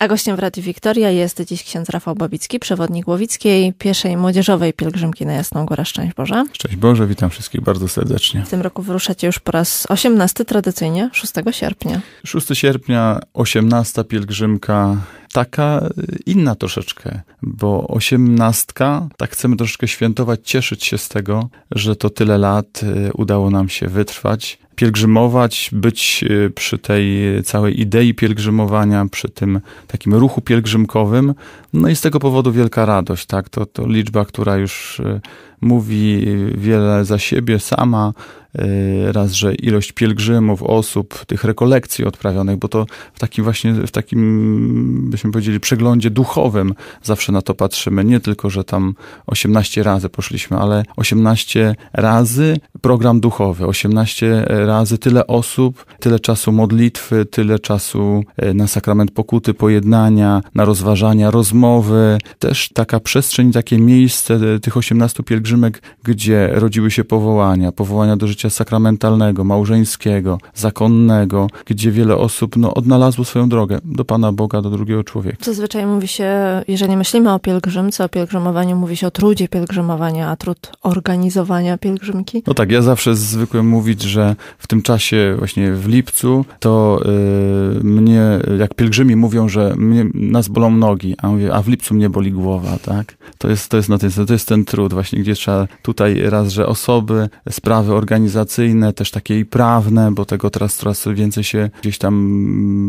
A gościem w Radiu Wiktoria jest dziś ksiądz Rafał Babicki, przewodnik Łowickiej Pieszej Młodzieżowej Pielgrzymki na Jasną Górę. Szczęść Boże. Szczęść Boże, witam wszystkich bardzo serdecznie. W tym roku wyruszacie już po raz 18 tradycyjnie, 6 sierpnia. 6 sierpnia, 18 pielgrzymka taka y, inna troszeczkę, bo osiemnastka, tak chcemy troszeczkę świętować, cieszyć się z tego, że to tyle lat y, udało nam się wytrwać, pielgrzymować, być y, przy tej całej idei pielgrzymowania, przy tym takim ruchu pielgrzymkowym. No i z tego powodu wielka radość, tak? To, to liczba, która już y, mówi wiele za siebie sama, y, raz, że ilość pielgrzymów, osób, tych rekolekcji odprawionych, bo to w takim właśnie, w takim, byśmy powiedzieli, przeglądzie duchowym zawsze na to patrzymy. Nie tylko, że tam 18 razy poszliśmy, ale 18 razy program duchowy, 18 razy tyle osób, tyle czasu modlitwy, tyle czasu e, na sakrament pokuty, pojednania, na rozważania, rozmowy. Też taka przestrzeń, takie miejsce e, tych 18 pielgrzymek, gdzie rodziły się powołania, powołania do życia sakramentalnego, małżeńskiego, zakonnego, gdzie wiele osób no, odnalazło swoją drogę do Pana Boga, do drugiego człowieka. Zazwyczaj mówi się, jeżeli myślimy o pielgrzymce, o pielgrzymowaniu, mówi się o trudzie pielgrzymowania, a trud organizowania pielgrzymki. No tak, ja zawsze zwykłem mówić, że w tym czasie, właśnie w lipcu, to y, mnie, jak pielgrzymi mówią, że mnie, nas bolą nogi, a, mówię, a w lipcu mnie boli głowa, tak? To jest, to jest, no, to jest, to jest ten trud właśnie, gdzie trzeba tutaj raz, że osoby, sprawy organizacyjne, też takie i prawne, bo tego teraz coraz więcej się gdzieś tam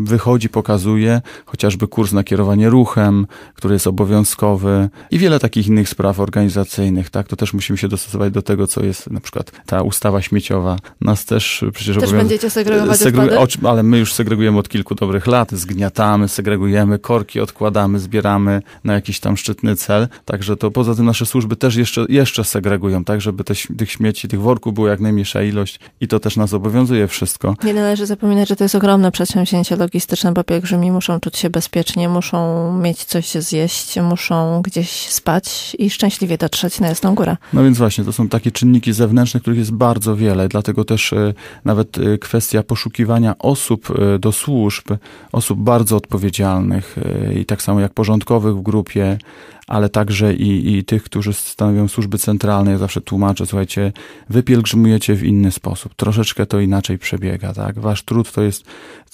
wychodzi, pokazuje, chociażby kurs na kierowanie ruchem, który jest obowiązkowy i wiele takich innych spraw organizacyjnych, tak? To też musimy się dostosować do tego, co jest na przykład ta ustawa śmieciowa. Nas też też przecież też będziecie segregować odpady? Ale my już segregujemy od kilku dobrych lat. Zgniatamy, segregujemy, korki odkładamy, zbieramy na jakiś tam szczytny cel. Także to poza tym nasze służby też jeszcze, jeszcze segregują, tak, żeby te, tych śmieci, tych worków była jak najmniejsza ilość i to też nas obowiązuje wszystko. Nie należy zapominać, że to jest ogromne przedsięwzięcie logistyczne, bo pielgrzymi muszą czuć się bezpiecznie, muszą mieć coś zjeść, muszą gdzieś spać i szczęśliwie dotrzeć na Jasną Górę. No więc właśnie, to są takie czynniki zewnętrzne, których jest bardzo wiele, dlatego też e, nawet y, kwestia poszukiwania osób y, do służb, osób bardzo odpowiedzialnych y, i tak samo jak porządkowych w grupie, ale także i, i tych, którzy stanowią służby centralne. Ja zawsze tłumaczę, słuchajcie, wy pielgrzymujecie w inny sposób, troszeczkę to inaczej przebiega, tak? Wasz trud to jest,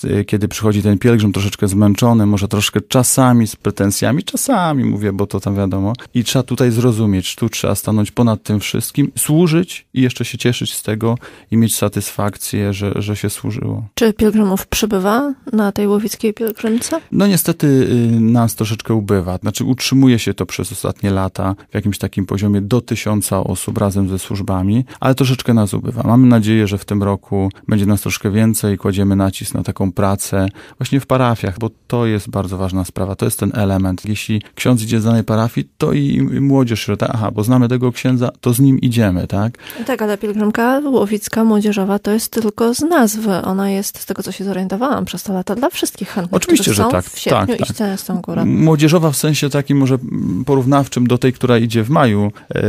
y, kiedy przychodzi ten pielgrzym troszeczkę zmęczony, może troszkę czasami z pretensjami, czasami mówię, bo to tam wiadomo. I trzeba tutaj zrozumieć, tu trzeba stanąć ponad tym wszystkim, służyć i jeszcze się cieszyć z tego i mieć satysfakcję, że, że się służyło. Czy pielgrzymów przybywa na tej łowickiej pielgrzymce? No niestety y, nas troszeczkę ubywa, znaczy utrzymuje się to przez ostatnie lata w jakimś takim poziomie do tysiąca osób razem ze służbami, ale troszeczkę nas ubywa. Mamy nadzieję, że w tym roku będzie nas troszkę więcej, kładziemy nacisk na taką pracę właśnie w parafiach, bo to jest bardzo ważna sprawa, to jest ten element. Jeśli ksiądz idzie z danej parafii, to i, młodzież, że tak, aha, bo znamy tego księdza, to z nim idziemy, tak? Tak, ale pielgrzymka łowicka, młodzieżowa to jest tylko z nazwy. Ona jest, z tego co się zorientowałam przez te lata, dla wszystkich chętnych. Oczywiście, że tak. W sierpniu tak, i z tak. tą górę. Młodzieżowa w sensie takim może porównawczym do tej, która idzie w maju e,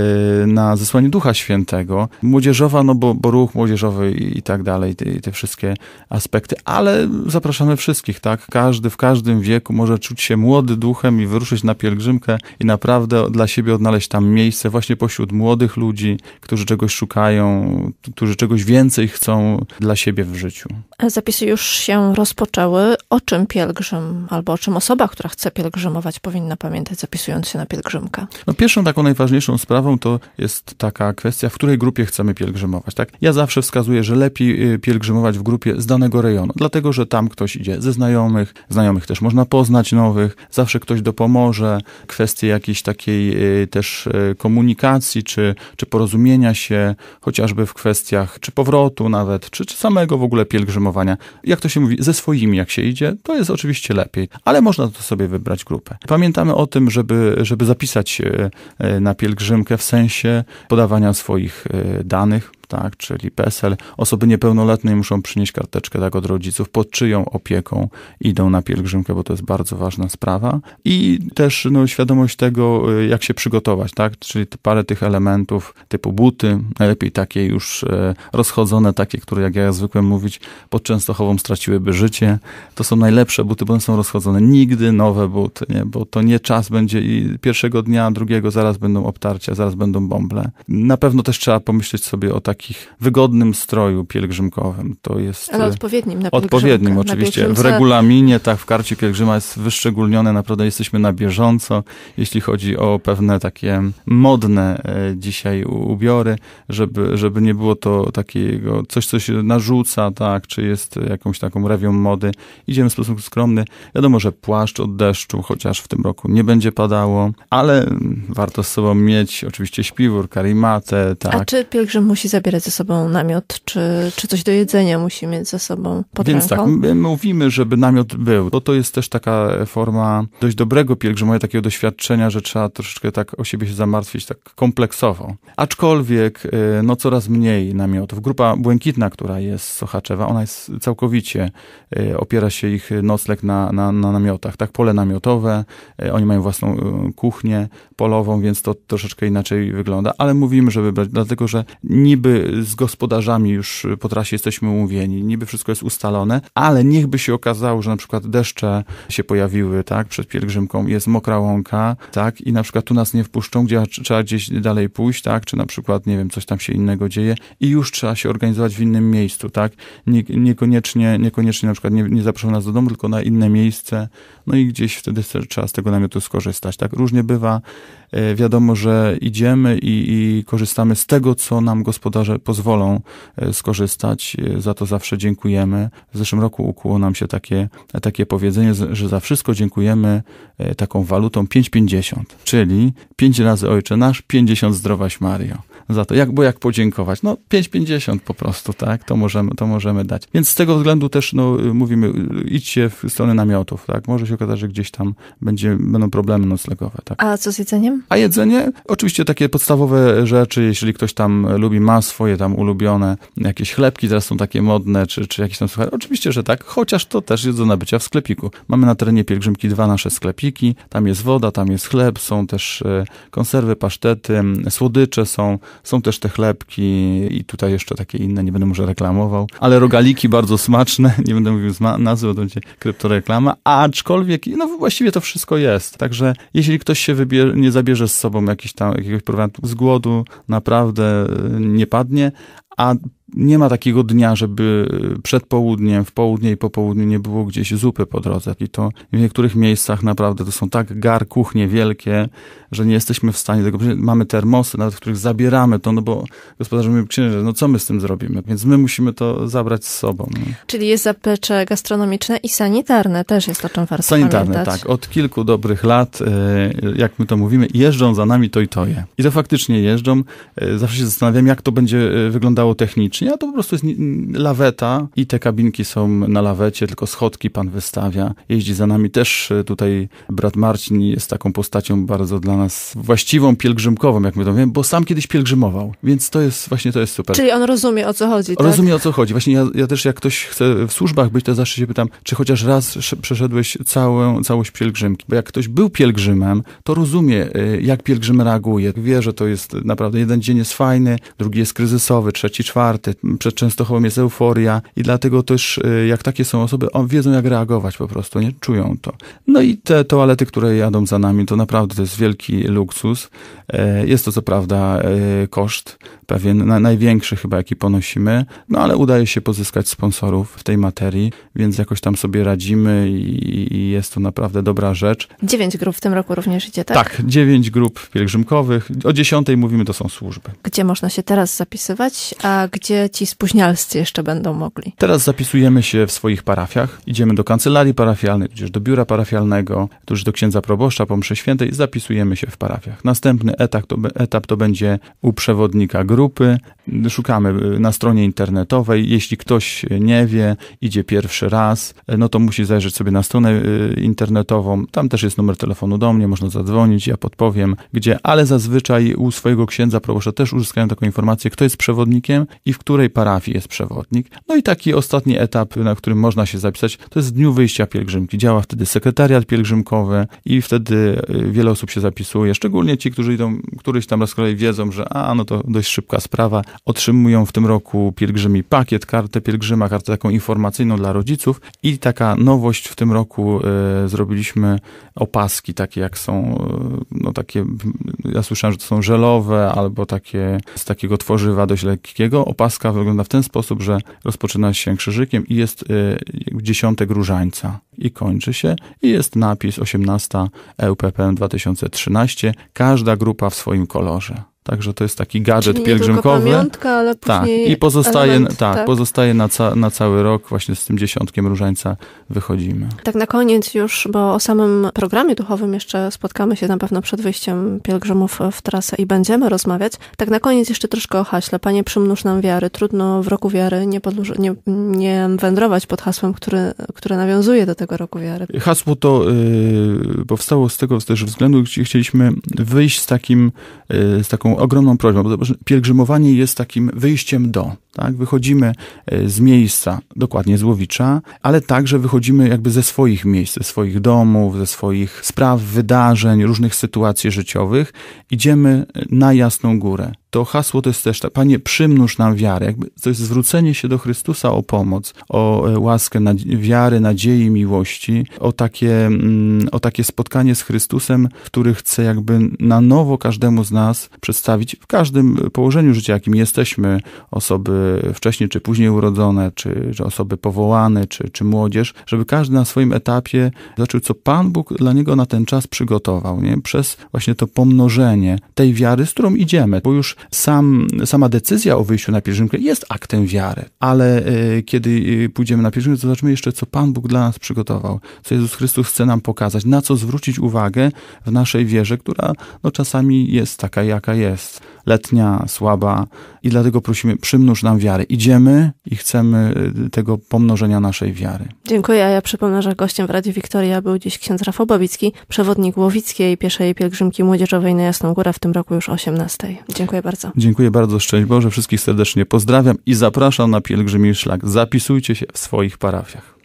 na zesłanie Ducha Świętego. Młodzieżowa, no bo, bo ruch młodzieżowy i, tak dalej, te, te wszystkie aspekty, ale zapraszamy wszystkich, tak? Każdy w każdym wieku może czuć się młody duchem i wyruszyć na pielgrzymkę i naprawdę dla siebie odnaleźć tam miejsce właśnie pośród młodych ludzi, którzy czegoś szukają, którzy czegoś więcej chcą dla siebie w życiu. Zapisy już się rozpoczęły. O czym pielgrzym albo o czym osoba, która chce pielgrzymować powinna pamiętać zapisując się na pielgrzymkę? No pierwszą taką najważniejszą sprawą to jest taka kwestia, w której grupie chcemy pielgrzymować. Tak? Ja zawsze wskazuję, że lepiej y, pielgrzymować w grupie z danego rejonu, dlatego że tam ktoś idzie ze znajomych, znajomych też można poznać nowych, zawsze ktoś dopomoże. Kwestie jakiejś takiej y, też y, komunikacji czy, czy porozumienia się, chociażby w kwestiach czy powrotu nawet, czy, czy samego w ogóle pielgrzymowania. Jak to się mówi, ze swoimi jak się idzie, to jest oczywiście lepiej, ale można to sobie wybrać grupę. Pamiętamy o tym, żeby żeby zapisać e, na pielgrzymkę w sensie podawania swoich e, danych, tak, czyli PESEL, osoby niepełnoletnie muszą przynieść karteczkę tak od rodziców, pod czyją opieką idą na pielgrzymkę, bo to jest bardzo ważna sprawa. I też no, świadomość tego, y, jak się przygotować, tak, czyli parę tych elementów typu buty, najlepiej takie już e, rozchodzone, takie, które jak ja zwykłem mówić, pod Częstochową straciłyby życie. To są najlepsze buty, bo one są rozchodzone. Nigdy nowe buty, nie? bo to nie czas będzie i pierwszego dnia, drugiego zaraz będą obtarcia, zaraz będą bąble. Na pewno też trzeba pomyśleć sobie o takich takich wygodnym stroju pielgrzymkowym. To jest Ale e, odpowiednim na Odpowiednim oczywiście. Na w regulaminie, tak, w karcie pielgrzyma jest wyszczególnione, naprawdę jesteśmy na bieżąco, jeśli chodzi o pewne takie modne e, dzisiaj ubiory, żeby, żeby nie było to takiego, coś, co się narzuca, tak, czy jest jakąś taką rewią mody. Idziemy w sposób skromny. Wiadomo, że płaszcz od deszczu, chociaż w tym roku nie będzie padało, ale mm, warto z sobą mieć oczywiście śpiwór, karimatę, tak. A czy pielgrzym musi zabierać zabierać ze sobą namiot, czy, czy coś do jedzenia musi mieć ze sobą pod Więc ręką. tak, my mówimy, żeby namiot był, bo to jest też taka forma dość dobrego pielgrzymowania, takiego doświadczenia, że trzeba troszeczkę tak o siebie się zamartwić, tak kompleksowo. Aczkolwiek, y, no coraz mniej namiotów. Grupa Błękitna, która jest Sochaczewa, ona jest całkowicie, y, opiera się ich nocleg na, na, na namiotach, tak? Pole namiotowe, y, oni mają własną kuchnię polową, więc to troszeczkę inaczej wygląda, ale mówimy, żeby brać, dlatego że niby z gospodarzami już po trasie jesteśmy umówieni, niby wszystko jest ustalone, ale niechby się okazało, że na przykład deszcze się pojawiły, tak, przed pielgrzymką jest mokra łąka, tak, i na przykład tu nas nie wpuszczą, gdzie trzeba gdzieś dalej pójść, tak, czy na przykład, nie wiem, coś tam się innego dzieje i już trzeba się organizować w innym miejscu, tak, nie, niekoniecznie, niekoniecznie na przykład nie, nie zaproszą nas do domu, tylko na inne miejsce, no i gdzieś wtedy trzeba z tego namiotu skorzystać, tak, różnie bywa, e, wiadomo, że idziemy i, i korzystamy z tego, co nam gospodarz że pozwolą e, skorzystać. E, za to zawsze dziękujemy. W zeszłym roku ukłuło nam się takie, takie powiedzenie, że za wszystko dziękujemy e, taką walutą 5,50, czyli 5 razy Ojcze Nasz, 50 Zdrowaś Mario za to. Jak, bo jak podziękować? No 5,50 po prostu, tak? To możemy, to możemy dać. Więc z tego względu też no, mówimy, idźcie w stronę namiotów, tak? Może się okazać, że gdzieś tam będzie, będą problemy noclegowe, tak? A co z jedzeniem? A jedzenie? Oczywiście takie podstawowe rzeczy, jeśli ktoś tam lubi, ma swoje tam ulubione jakieś chlebki, teraz są takie modne, czy, czy jakieś tam suchary. Oczywiście, że tak, chociaż to też jest do nabycia w sklepiku. Mamy na terenie pielgrzymki dwa nasze sklepiki, tam jest woda, tam jest chleb, są też e, konserwy, pasztety, słodycze są, są też te chlebki i tutaj jeszcze takie inne, nie będę może reklamował, ale rogaliki bardzo smaczne, nie będę mówił nazwy, bo to będzie kryptoreklama, aczkolwiek, no właściwie to wszystko jest. Także jeśli ktoś się nie zabierze z sobą jakiś tam, jakiegoś prowiantu z głodu, naprawdę y, nie padnie, a nie ma takiego dnia, żeby y, przed południem, w południe i po południu nie było gdzieś zupy po drodze. I to w niektórych miejscach naprawdę to są tak gar, kuchnie wielkie, że nie jesteśmy w stanie tego. Mamy termosy, nawet w których zabieramy to, no bo gospodarze mówią, księże, no co my z tym zrobimy? Więc my musimy to zabrać z sobą. No. Czyli jest zaplecze gastronomiczne i sanitarne też jest o czym warto Sanitarne, pamiętać. tak. Od kilku dobrych lat, y, jak my to mówimy, jeżdżą za nami to i toje. I to faktycznie jeżdżą. Y, zawsze się zastanawiam, jak to będzie wyglądało technicznie komicznie, a to po prostu jest laweta i te kabinki są na lawecie, tylko schodki pan wystawia. Jeździ za nami też e, tutaj brat Marcin jest taką postacią bardzo dla nas właściwą, pielgrzymkową, jak my to mówimy, bo sam kiedyś pielgrzymował, więc to jest, właśnie to jest super. Czyli on rozumie, o co chodzi, tak? Rozumie, o co chodzi. Właśnie ja, ja też, jak ktoś chce w służbach być, to zawsze się pytam, czy chociaż raz przeszedłeś całą, całość pielgrzymki, bo jak ktoś był pielgrzymem, to rozumie, e, jak pielgrzym reaguje. Wie, że to jest naprawdę, jeden dzień jest fajny, drugi jest kryzysowy, trzeci, czwarty, niestety. Przed Częstochową jest euforia i dlatego też y, jak takie są osoby, wiedzą jak reagować po prostu, nie? Czują to. No i te toalety, które jadą za nami, to naprawdę to jest wielki luksus. E, jest to co prawda e, koszt pewien, największy chyba jaki ponosimy, no ale udaje się pozyskać sponsorów w tej materii, więc jakoś tam sobie radzimy i jest to naprawdę dobra rzecz. Dziewięć grup w tym roku również idzie, tak? Tak, dziewięć grup pielgrzymkowych. O dziesiątej mówimy, to są służby. Gdzie można się teraz zapisywać, a gdzie gdzie ci spóźnialscy jeszcze będą mogli? Teraz zapisujemy się w swoich parafiach, idziemy do kancelarii parafialnej, tudzież do biura parafialnego, tudzież do księdza proboszcza po mszy świętej, zapisujemy się w parafiach. Następny etap to, etap to będzie u przewodnika grupy, szukamy y, na stronie internetowej, jeśli ktoś nie wie, idzie pierwszy raz, y, no to musi zajrzeć sobie na stronę y, internetową, tam też jest numer telefonu do mnie, można zadzwonić, ja podpowiem gdzie, ale zazwyczaj u swojego księdza proboszcza też uzyskają taką informację, kto jest przewodnikiem i w której parafii jest przewodnik. No i taki ostatni etap, na którym można się zapisać, to jest w dniu wyjścia pielgrzymki. Działa wtedy sekretariat pielgrzymkowy i wtedy y, wiele osób się zapisuje, szczególnie ci, którzy idą któryś tam raz kolei wiedzą, że a, no to dość szybka sprawa. Otrzymują w tym roku pielgrzymi pakiet, kartę pielgrzyma, kartę taką informacyjną dla rodziców i taka nowość w tym roku y, zrobiliśmy opaski takie jak są, y, no takie, ja słyszałem, że to są żelowe albo takie z takiego tworzywa dość lekkiego, opaski wygląda w ten sposób, że rozpoczyna się krzyżykiem i jest e, dziesiątek różańca i kończy się i jest napis 18 EUPPM 2013, każda grupa w swoim kolorze. Także to jest taki gadżet Czyli pielgrzymkowy. Pamiątka, ale tak, i pozostaje, element, tak, tak, pozostaje na, ca, na cały rok, właśnie z tym dziesiątkiem różańca wychodzimy. Tak na koniec już, bo o samym programie duchowym jeszcze spotkamy się na pewno przed wyjściem pielgrzymów w trasę i będziemy rozmawiać. Tak na koniec jeszcze troszkę o haśle. Panie, przymnóż nam wiary. Trudno w roku wiary nie, nie, nie wędrować pod hasłem, który, które nawiązuje do tego roku wiary. Hasło to y, powstało z tego też względu, gdzie chcieliśmy wyjść z takim, yy, z taką ogromną prośbą, bo pielgrzymowanie jest takim wyjściem do. Tak? Wychodzimy e, z miejsca, dokładnie z Łowicza, ale także wychodzimy jakby ze swoich miejsc, ze swoich domów, ze swoich spraw, wydarzeń, różnych sytuacji życiowych. Idziemy e, na Jasną Górę to hasło to jest też tak, Panie, przymnóż nam wiarę. Jakby to jest zwrócenie się do Chrystusa o pomoc, o e, łaskę nadzie wiary, nadziei, miłości, o takie, mm, o takie spotkanie z Chrystusem, który chce jakby na nowo każdemu z nas przedstawić w każdym położeniu życia, jakim jesteśmy, osoby wcześniej czy później urodzone, czy, czy osoby powołane, czy, czy młodzież, żeby każdy na swoim etapie zobaczył, co Pan Bóg dla niego na ten czas przygotował, nie? przez właśnie to pomnożenie tej wiary, z którą idziemy, bo już sam, sama decyzja o wyjściu na pielgrzymkę jest aktem wiary, ale e, kiedy e, pójdziemy na pielgrzymkę, to zobaczymy jeszcze, co Pan Bóg dla nas przygotował, co Jezus Chrystus chce nam pokazać, na co zwrócić uwagę w naszej wierze, która no, czasami jest taka, jaka jest letnia, słaba i dlatego prosimy, przymnóż nam wiary. Idziemy i chcemy y, tego pomnożenia naszej wiary. Dziękuję, a ja przypomnę, że gościem w Radzie Wiktoria był dziś ksiądz Rafał Babicki, przewodnik Łowickiej Pieszej Pielgrzymki Młodzieżowej na Jasną Górę, w tym roku już 18. Dziękuję bardzo. Dziękuję bardzo, szczęść Boże, wszystkich serdecznie pozdrawiam i zapraszam na pielgrzymi szlak. Zapisujcie się w swoich parafiach.